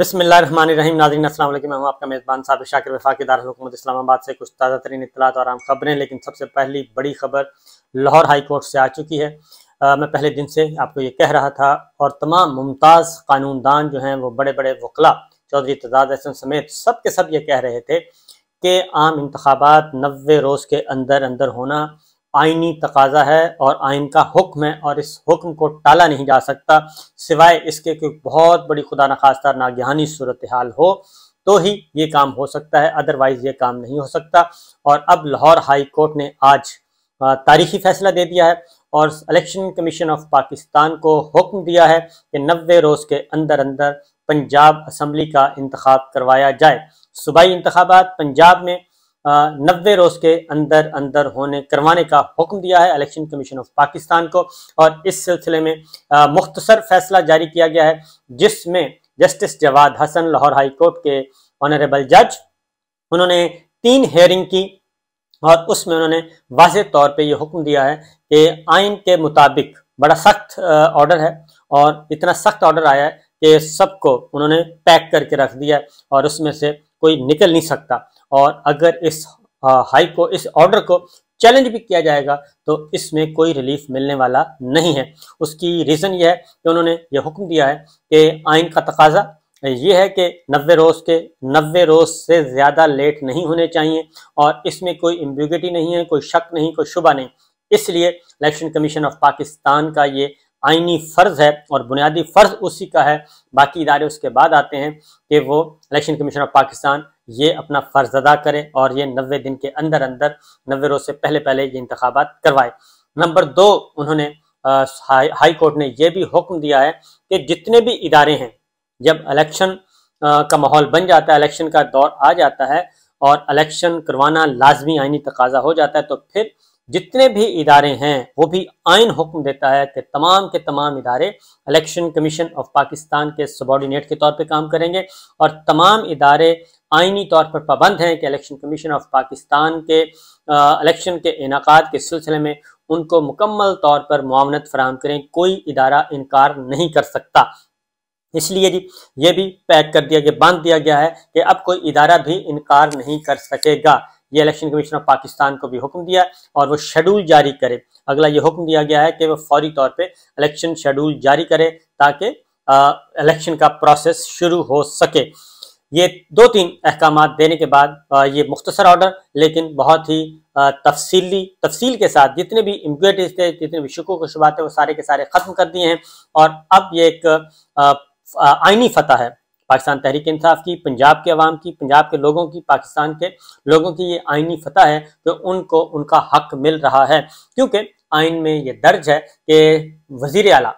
बसमिल रहीम नाजरीन अस्सलाम मैं हूं आपका मेज़बान साहब शाकिर वफाकी दारकूमत इस्लामाबाद से कुछ ताज़ा तरीन इतलात और आम खबरें लेकिन सबसे पहली बड़ी खबर लाहौर हाई कोर्ट से आ चुकी है आ, मैं पहले दिन से आपको ये कह रहा था और तमाम मुमताज़ कानूनदान जो हैं वो बड़े बड़े वकला चौधरी तजाद अहसन समेत सब के सब ये कह रहे थे कि आम इंतबात नबे रोज़ के अंदर अंदर होना आइनी तकाजा है और आइन का हुक्म है और इस हुक्म को टाला नहीं जा सकता सिवाय इसके कि बहुत बड़ी खुदा न खास्ता नागहानी सूरत हाल हो तो ही ये काम हो सकता है अदरवाइज़ ये काम नहीं हो सकता और अब लाहौर हाई कोर्ट ने आज तारीखी फैसला दे दिया है और इलेक्शन कमीशन ऑफ पाकिस्तान को हुक्म दिया है कि नबे रोज़ के अंदर अंदर पंजाब असम्बली का इंतखब करवाया जाए सूबाई इंतबात पंजाब में नब्बे रोज के अंदर अंदर होने करवाने का हुक्म दिया है इलेक्शन कमीशन ऑफ पाकिस्तान को और इस सिलसिले में मुख्तसर फैसला जारी किया गया है जिसमें justice Jawad Hassan Lahore high court के ऑनरेबल जज उन्होंने तीन हेयरिंग की और उसमें उन्होंने वाज तौर पे ये हुक्म दिया है कि आइन के मुताबिक बड़ा सख्त ऑर्डर है और इतना सख्त ऑर्डर आया है कि सबको उन्होंने पैक करके रख दिया और उसमें से कोई निकल नहीं सकता और अगर इस हाई को इस ऑर्डर को चैलेंज भी किया जाएगा तो इसमें कोई रिलीफ मिलने वाला नहीं है उसकी रीज़न यह है कि उन्होंने यह हुक्म दिया है कि आइन का तकाजा ये है कि नबे रोज़ के नबे रोज़ से ज़्यादा लेट नहीं होने चाहिए और इसमें कोई इम्ब्यूगिटी नहीं है कोई शक नहीं कोई शुबा नहीं इसलिए इलेक्शन कमीशन ऑफ पाकिस्तान का ये आइनी फ़र्ज़ है और बुनियादी फ़र्ज़ उसी का है बाकी इदारे उसके बाद आते हैं कि वो इलेक्शन कमीशन ऑफ पाकिस्तान ये अपना फ़र्ज अदा करें और ये नबे दिन के अंदर अंदर नबे रोज़ से पहले पहले ये इंतबात करवाए नंबर दो उन्होंने हाई, हाई कोर्ट ने यह भी हुक्म दिया है कि जितने भी इदारे हैं जब इलेक्शन का माहौल बन जाता है इलेक्शन का दौर आ जाता है और इलेक्शन करवाना लाजमी आइनी तकाजा हो जाता है तो फिर जितने भी इदारे हैं वो भी आइन हुक्म देता है कि तमाम के तमाम इदारे इलेक्शन कमीशन ऑफ पाकिस्तान के सबॉर्डिनेट के तौर पे काम करेंगे और तमाम इदारे आइनी तौर पर पाबंद हैं कि इलेक्शन कमीशन ऑफ पाकिस्तान के इलेक्शन के इनका के सिलसिले में उनको मुकम्मल तौर पर मुआवनत फराम करें कोई इदारा इनकार नहीं कर सकता इसलिए जी ये भी पैक कर दिया गया बांध दिया गया है कि अब कोई इदारा भी इनकार नहीं कर सकेगा ये इलेक्शन कमीशन ऑफ पाकिस्तान को भी हुक्म दिया और वो शेड्यूल जारी करे अगला ये हुक्म दिया गया है कि वो फौरी तौर पे इलेक्शन शेड्यूल जारी करे ताकि इलेक्शन का प्रोसेस शुरू हो सके ये दो तीन अहकाम देने के बाद ये मुख्तसर ऑर्डर लेकिन बहुत ही तफसली तफसील के साथ जितने भी इम्प्यूटिव थे जितने भी शिकों के शुबा थे वो सारे के सारे ख़त्म कर दिए हैं और अब ये एक आइनी फतह है पाकिस्तान तहरीक इंसाफ की पंजाब के अवाम की पंजाब के लोगों की पाकिस्तान के लोगों की ये आइनी फतह है कि उनको उनका हक मिल रहा है क्योंकि आइन में ये दर्ज है कि वजीर अला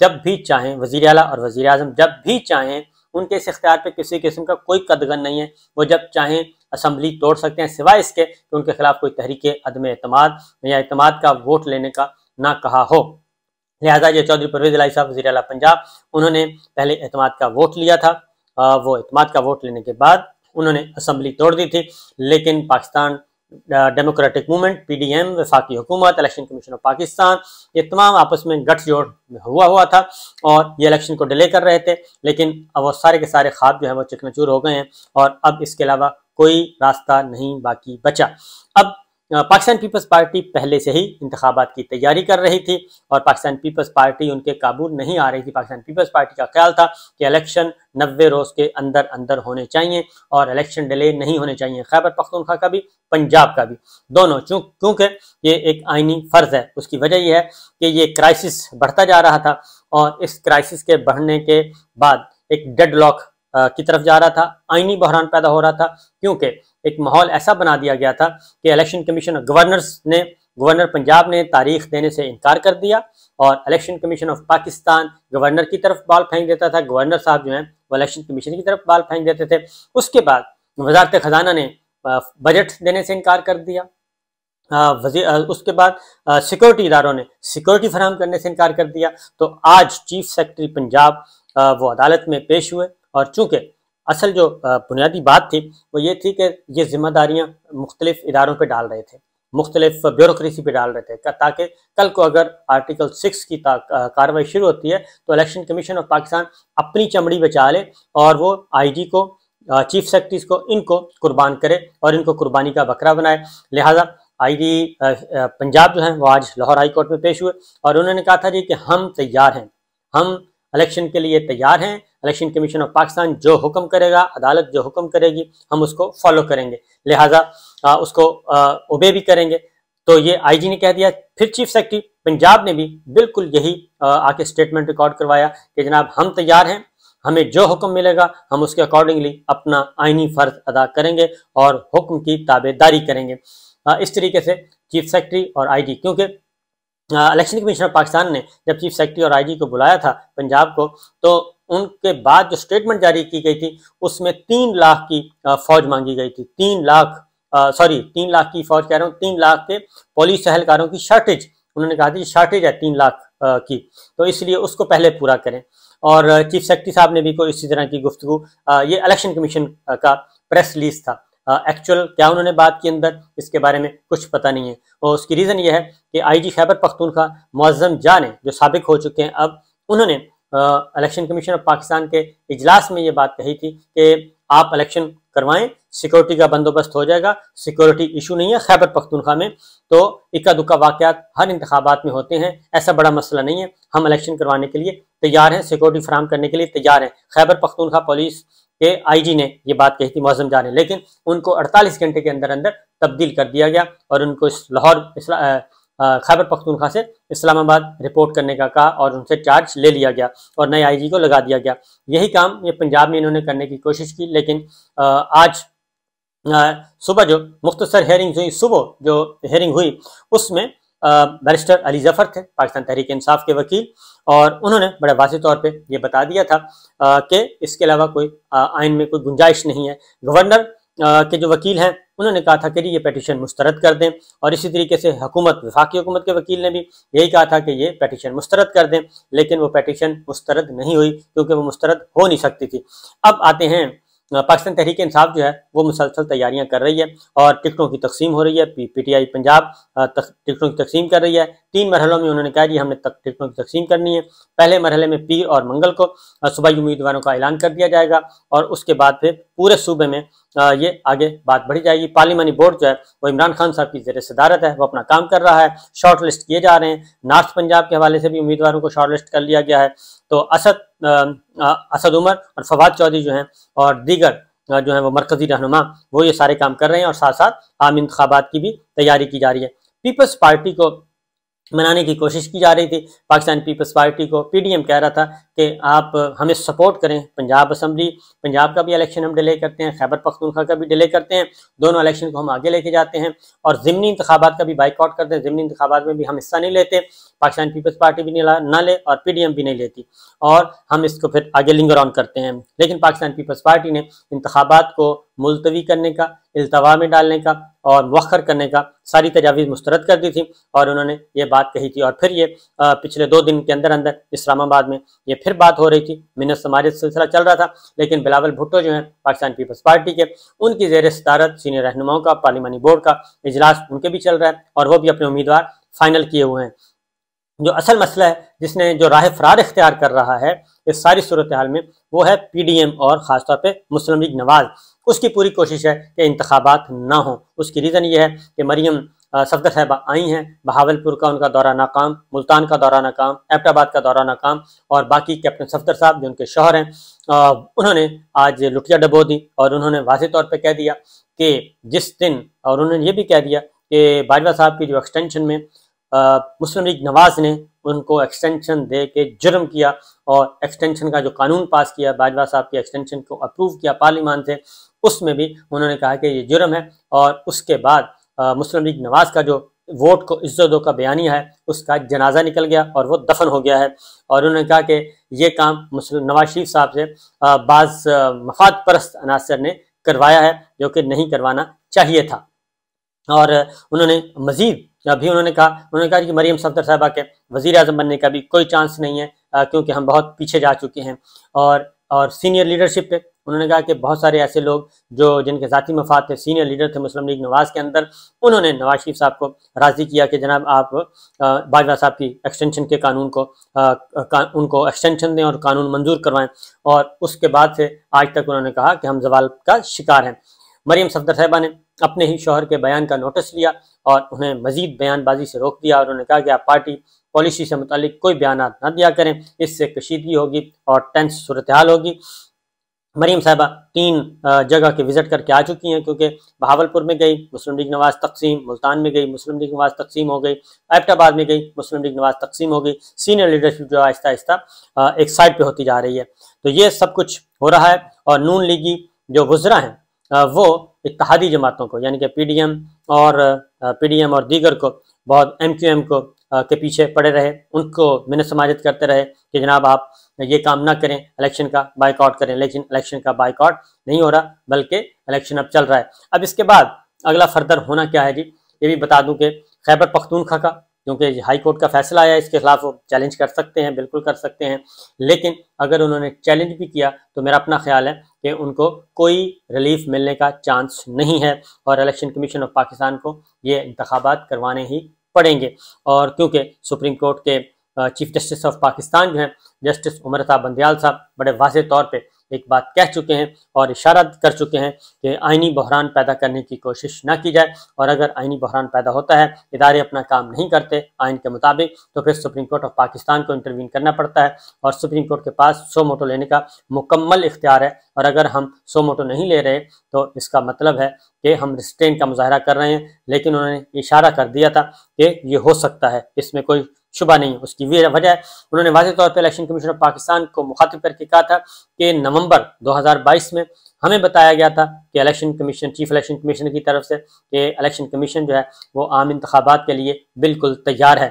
जब भी चाहें वजीर अला और वजीर अजम जब भी चाहें उनके इस इख्तियार पे किसी किस्म का कोई कदगन नहीं है वो जब चाहें असम्बली तोड़ सकते हैं सिवाय इसके कि उनके खिलाफ कोई तहरीक अदम अतमाद या अतमाद का वोट लेने का ना कहा हो लिहाजा ये चौधरी परवेज लाई साहब वजी अला पंजाब उन्होंने पहले अहतमाद का वोट लिया था आ, वो अतमाद का वोट लेने के बाद उन्होंने असम्बली तोड़ दी थी लेकिन Pakistan democratic movement P D M वफाकी हुकूमत इलेक्शन कमीशन ऑफ पाकिस्तान ये तमाम आपस में गठजोड़ हुआ हुआ था और ये इलेक्शन को डिले कर रहे थे लेकिन अब वो सारे के सारे ख्वाब जो है वो चकनाचूर हो गए हैं और अब इसके अलावा कोई रास्ता नहीं बाकी बचा अब पाकिस्तान पीपल्स पार्टी पहले से ही इंतबात की तैयारी कर रही थी और पाकिस्तान पीपल्स पार्टी उनके काबू नहीं आ रही थी पाकिस्तान पीपल्स पार्टी का ख्याल था कि इलेक्शन नब्बे रोज़ के अंदर अंदर होने चाहिए और इलेक्शन डिले नहीं होने चाहिए खैबर पख्तनखा का भी पंजाब का भी दोनों क्योंकि ये एक आइनी फ़र्ज है उसकी वजह यह है कि ये क्राइसिस बढ़ता जा रहा था और इस क्राइसिस के बढ़ने के बाद एक डेड लॉक की तरफ जा रहा था आइनी बहरान पैदा हो रहा था क्योंकि एक माहौल ऐसा बना दिया गया था कि इलेक्शन कमीशन गवर्नर्स ने गवर्नर पंजाब ने तारीख देने से इनकार कर दिया और election commission of Pakistan governor की तरफ बाल फेंक देता था गवर्नर साहब जो हैं वो इलेक्शन कमीशन की तरफ बाल फेंक देते थे उसके बाद वजारत खजाना ने बजट देने से इनकार कर दिया उसके बाद सिक्योरिटी इदारों ने सिक्योरिटी फराम करने से इनकार कर दिया तो आज चीफ सेक्रेटरी पंजाब वो अदालत में पेश हुए और चूँकि असल जो बुनियादी बात थी वो ये थी कि ये जिम्मेदारियाँ मुख्तलिफ इदारों पर डाल रहे थे मुख्तलिफ ब्यूरोसी पर डाल रहे थे ताकि कल को अगर आर्टिकल सिक्स की कार्रवाई शुरू होती है तो इलेक्शन कमीशन ऑफ पाकिस्तान अपनी चमड़ी बचा ले और वो आई जी को चीफ सेक्रेटरीज को इनको कुर्बान करे और इनको कुर्बानी का बकरा बनाए लिहाजा डी पंजाब जो है वो आज लाहौर हाई कोर्ट में पेश हुए और उन्होंने कहा था जी कि हम तैयार हैं हम इलेक्शन के लिए तैयार हैं इलेक्शन कमीशन ऑफ पाकिस्तान जो हुक्म करेगा अदालत जो हुक्म करेगी हम उसको फॉलो करेंगे लिहाजा उसको ओबे भी करेंगे तो ये आईजी ने कह दिया फिर चीफ सेक्रेटरी पंजाब ने भी बिल्कुल यही आके स्टेटमेंट रिकॉर्ड करवाया कि जनाब हम तैयार हैं हमें जो हुक्म मिलेगा हम उसके अकॉर्डिंगली अपना आइनी फर्ज अदा करेंगे और हुक्म की ताबेदारी करेंगे इस तरीके से चीफ सेक्रेटरी और आईजी क्योंकि इलेक्शन कमीशन ऑफ पाकिस्तान ने जब चीफ सेक्रेटरी और आईजी को बुलाया था पंजाब को तो उनके बाद जो स्टेटमेंट जारी की गई थी उसमें तीन लाख की फौज मांगी गई थी तीन लाख सॉरी तीन लाख की फौज कह रहा हूँ तीन लाख के पुलिस अहलकारों की शॉर्टेज उन्होंने कहा था शॉर्टेज है तीन लाख की तो इसलिए उसको पहले पूरा करें और चीफ सेक्रेटरी साहब ने भी कोई इसी तरह की गुफ्तु ये इलेक्शन कमीशन का प्रेस रिलीज था एक्चुअल क्या उन्होंने बात की अंदर इसके बारे में कुछ पता नहीं है और उसकी रीज़न यह है कि आईजी खैबर पख्तूनखा मुआज़म जान है जो सबक हो चुके हैं अब उन्होंने इलेक्शन कमीशन ऑफ पाकिस्तान के इजलास में ये बात कही थी कि आप इलेक्शन करवाएं सिक्योरिटी का बंदोबस्त हो जाएगा सिक्योरिटी इशू नहीं है खैबर पख्तूनखा में तो इक्का दुक्का वाक़त हर इंतबात में होते हैं ऐसा बड़ा मसला नहीं है हम इलेक्शन करवाने के लिए तैयार हैं सिक्योरिटी फ्राहम करने के लिए तैयार हैं खैबर पख्तूनखा पुलिस के आईजी ने ये बात कही थी मौजम जाने लेकिन उनको 48 घंटे के अंदर अंदर तब्दील कर दिया गया और उनको इस लाहौर खैबर पख्तूनखा से इस्लामाबाद रिपोर्ट करने का कहा और उनसे चार्ज ले लिया गया और नए आईजी को लगा दिया गया यही काम ये पंजाब में इन्होंने करने की कोशिश की लेकिन आज सुबह जो मुख्तसर हेयरिंग हुई सुबह जो हेयरिंग हुई उसमें बैरिस्टर अली जफर थे पाकिस्तान तहरीक इंसाफ के वकील और उन्होंने बड़े वाजे तौर पे ये बता दिया था कि इसके अलावा कोई आइन में कोई गुंजाइश नहीं है गवर्नर के जो वकील हैं उन्होंने कहा था कि ये पटिशन मुस्तरद कर दें और इसी तरीके से हकूमत विफाकी हुकूमत के वकील ने भी यही कहा था कि ये पटिशन मुस्तरद कर दें लेकिन वो पटिशन मुस्तरद नहीं हुई क्योंकि वो मुस्तरद हो नहीं सकती थी अब आते हैं पाकिस्तान तहरीक इंसाफ जो है वो मुसलसल तैयारियां कर रही है और टिकटों की तकसीम हो रही है पी टी आई पंजाब टिकटों की तकसीम कर रही है तीन मरहलों में उन्होंने कहा कि हमने तकलीफों की तकसीम करनी है पहले मरहले में पीर और मंगल को सूबाई उम्मीदवारों का ऐलान कर दिया जाएगा और उसके बाद फिर पूरे सूबे में ये आगे बात बढ़ी जाएगी पार्लिमानी बोर्ड जो है वो इमरान खान साहब की जेर सदारत है वो अपना काम कर रहा है शॉर्ट लिस्ट किए जा रहे हैं नॉर्थ पंजाब के हवाले से भी उम्मीदवारों को शॉर्ट लिस्ट कर लिया गया है तो असद असद उमर और फवाद चौधरी जो हैं और दीगर जो है वो मरकजी रहनुमा वो ये सारे काम कर रहे हैं और साथ साथ आम इंतबात की भी तैयारी की जा रही है पीपल्स पार्टी को मनाने की कोशिश की जा रही थी पाकिस्तान पीपल्स पार्टी को पीडीएम कह रहा था कि आप हमें सपोर्ट करें पंजाब असम्बली पंजाब का भी इलेक्शन हम डिले करते हैं खैबर पख्तूनखा का भी डिले करते हैं दोनों इलेक्शन को हम आगे लेके जाते हैं और ज़मनी इंतबात का भी बाइकआउट करते हैं ज़मनी इंतबात में भी हम हिस्सा नहीं लेते पाकिस्तान पीपल्स पार्टी भी नहीं ना ले और पी भी नहीं लेती और हम इसको फिर आगे लिंगर ऑन करते हैं लेकिन पाकिस्तान पीपल्स पार्टी ने इंतबात को मुलतवी करने का इस दवा में डालने का और मखर करने का सारी तजावीज़ मुस्तरद कर दी थी और उन्होंने ये बात कही थी और फिर ये पिछले दो दिन के अंदर अंदर इस्लामाबाद में ये फिर बात हो रही थी मिनत समाज सिलसिला चल रहा था लेकिन बिलावल भुट्टो जो है पाकिस्तान पीपल्स पार्टी के उनकी जेर सदारत सीनियर रहनुमाओं का पार्लिमानी बोर्ड का इजलास उनके भी चल रहा है और वो भी अपने उम्मीदवार फाइनल किए हुए हैं जो असल मसला है जिसने जो राह फरार इख्तियार कर रहा है इस सारी सूरत हाल में वो है पी डी एम और ख़ासतौर पर मुस्लिम लीग नवाज़ उसकी पूरी कोशिश है कि इंतबात ना हो उसकी रीज़न ये है कि मरीम सफदर साहबा आई हैं बहावलपुर का उनका दौरा नाकाम मुल्तान का दौरा नाकाम एबटाबाद का दौरा नाकाम और बाकी कैप्टन सफदर साहब जो उनके शोहर हैं उन्होंने आज लुटिया डबो दी और उन्होंने वाजे तौर पर कह दिया कि जिस दिन और उन्होंने ये भी कह दिया कि बाजवा साहब की जो एक्सटेंशन में मुस्लिम लीग नवाज ने उनको एक्सटेंशन दे के जुर्म किया और एक्सटेंशन का जो कानून पास किया बाजवा साहब की एक्सटेंशन को अप्रूव किया पार्लीमान से उसमें भी उन्होंने कहा कि ये जुर्म है और उसके बाद मुस्लिम लीग नवाज का जो वोट को इज्जत दो का बयानिया है उसका जनाजा निकल गया और वो दफन हो गया है और उन्होंने कहा कि ये काम मुस्लिम नवाज शरीफ साहब से बाज मफाद परस्त अनासर ने करवाया है जो कि नहीं करवाना चाहिए था और उन्होंने मजीद अभी उन्होंने कहा उन्होंने कहा कि मरीम सफदर साहबा के वज़ी अजम बनने का भी कोई चांस नहीं है क्योंकि हम बहुत पीछे जा चुके हैं और और सीनियर लीडरशिप पे उन्होंने कहा कि बहुत सारे ऐसे लोग जो जिनके ज़ाती मफाद थे सीनियर लीडर थे मुस्लिम लीग नवाज़ के अंदर उन्होंने नवाज शरीफ साहब को राज़ी किया कि जनाब आप बाजवा साहब की एक्सटेंशन के कानून को का, उनको एक्सटेंशन दें और कानून मंजूर करवाएं और उसके बाद से आज तक उन्होंने कहा कि हम जवाल का शिकार हैं मरीम सफदर साहबा ने अपने ही शोहर के बयान का नोटिस लिया और उन्हें मजीद बयानबाजी से रोक दिया और उन्होंने कहा कि आप पार्टी पॉलिसी से मुतल कोई बयान ना दिया करें इससे कशीदगी होगी और टेंस सूरत हाल होगी मरीम साहबा तीन जगह के विज़िट करके आ चुकी हैं क्योंकि बहावलपुर में गई मुस्लिम लीग नवाज तकसीम मुल्तान में गई मुस्लिम लीग नवाज तकसीम हो गई एबटाबाद में गई मुस्लिम लीग नवाज तकसीम हो गई सीनियर लीडरशिप जो आहिस्ता आहिस्ता एक साइड पे होती जा रही है तो ये सब कुछ हो रहा है और नून लीगी जो गुजरा हैं वो इतिहादी जमातों को यानी कि पी और पी और दीगर को बहुत एम को के पीछे पड़े रहे उनको मिन समाजित करते रहे कि जनाब आप ये काम ना करें इलेक्शन का बाइकआउट करें लेकिन इलेक्शन का बाइकआउट नहीं हो रहा बल्कि इलेक्शन अब चल रहा है अब इसके बाद अगला फर्दर होना क्या है जी ये भी बता दूं कि खैबर पख्तूनखा का क्योंकि हाई कोर्ट का फैसला आया इसके खिलाफ वो चैलेंज कर सकते हैं बिल्कुल कर सकते हैं लेकिन अगर उन्होंने चैलेंज भी किया तो मेरा अपना ख्याल है कि उनको कोई रिलीफ मिलने का चांस नहीं है और इलेक्शन कमीशन ऑफ पाकिस्तान को ये इंतबात करवाने ही पड़ेंगे और क्योंकि सुप्रीम कोर्ट के चीफ जस्टिस ऑफ पाकिस्तान जो हैं जस्टिस उमरता साहब बंदयाल साहब बड़े वाज तौर पर एक बात कह चुके हैं और इशारा कर चुके हैं कि आइनी बहरान पैदा करने की कोशिश ना की जाए और अगर आइनी बहरान पैदा होता है इदारे अपना काम नहीं करते आइन के मुताबिक तो फिर सुप्रीम कोर्ट ऑफ पाकिस्तान को इंटरवीन करना पड़ता है और सुप्रीम कोर्ट के पास सो मोटो लेने का मुकम्मल इख्तियार है और अगर हम सो मोटो नहीं ले रहे तो इसका मतलब है कि हम रिस्ट्रेन का मुजाहरा कर रहे हैं लेकिन उन्होंने इशारा कर दिया था कि ये हो सकता है इसमें कोई शुबा नहीं उसकी वजह उन्होंने वाजे तौर पर इलेक्शन कमीशन ऑफ पाकिस्तान को मुखातिब करके कहा था कि नवंबर 2022 में हमें बताया गया था कि election commission chief election commission की तरफ से कि इलेक्शन कमीशन जो है वो आम इंतबात के लिए बिल्कुल तैयार है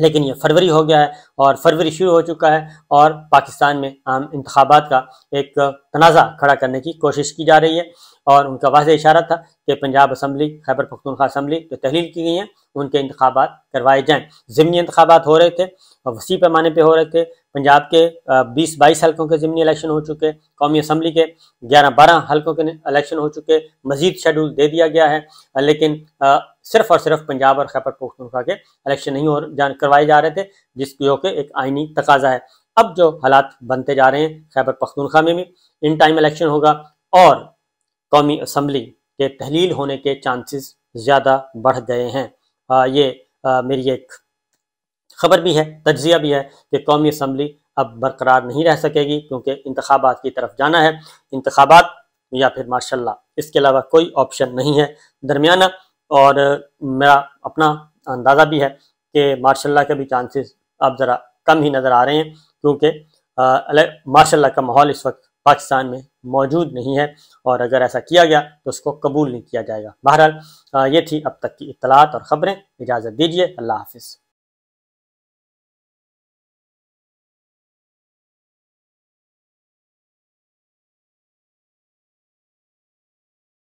लेकिन ये फरवरी हो गया है और फरवरी शुरू हो चुका है और पाकिस्तान में आम इंतबात का एक तनाज़ा खड़ा करने की कोशिश की जा रही है और उनका वाज इशारा था कि पंजाब असम्बली खैबर पख्तूनखा असम्बली जो तहलील की गई हैं उनके इंतबात करवाए जाएँ ज़मनी इंतबात हो रहे थे और वसी पैमाने पर हो रहे थे पंजाब के बीस बाईस हल्कों के ज़मीनी इलेक्शन हो चुके कौमी असम्बली के ग्यारह बारह हल्कों के इलेक्शन हो चुके मजीद शेड्यूल दे दिया गया है लेकिन आ, सिर्फ और सिर्फ पंजाब और खैबर पख्तनखा के इलेक्शन नहीं हो जान करवाए जा रहे थे जिसकी होकर एक आइनी तकाजा है अब जो हालात बनते जा रहे हैं खैबर पख्तनखा में भी इन टाइम इलेक्शन होगा और कौमी असम्बली के तहलील होने के चांसेस ज़्यादा बढ़ गए हैं आ, ये आ, मेरी एक खबर भी है तजिया भी है कि कौमी असम्बली अब बरकरार नहीं रह सकेगी क्योंकि इंतबात की तरफ जाना है इंतबात या फिर माशा इसके अलावा कोई ऑप्शन नहीं है दरमियाना और मेरा अपना अंदाज़ा भी है कि माशा के भी चांसेस अब ज़रा कम ही नज़र आ रहे हैं क्योंकि माशा का माहौल इस वक्त पाकिस्तान में मौजूद नहीं है और अगर ऐसा किया गया तो उसको कबूल नहीं किया जाएगा बहरहाल ये थी अब तक की इतलात और ख़बरें इजाज़त दीजिए अल्लाह हाफिज़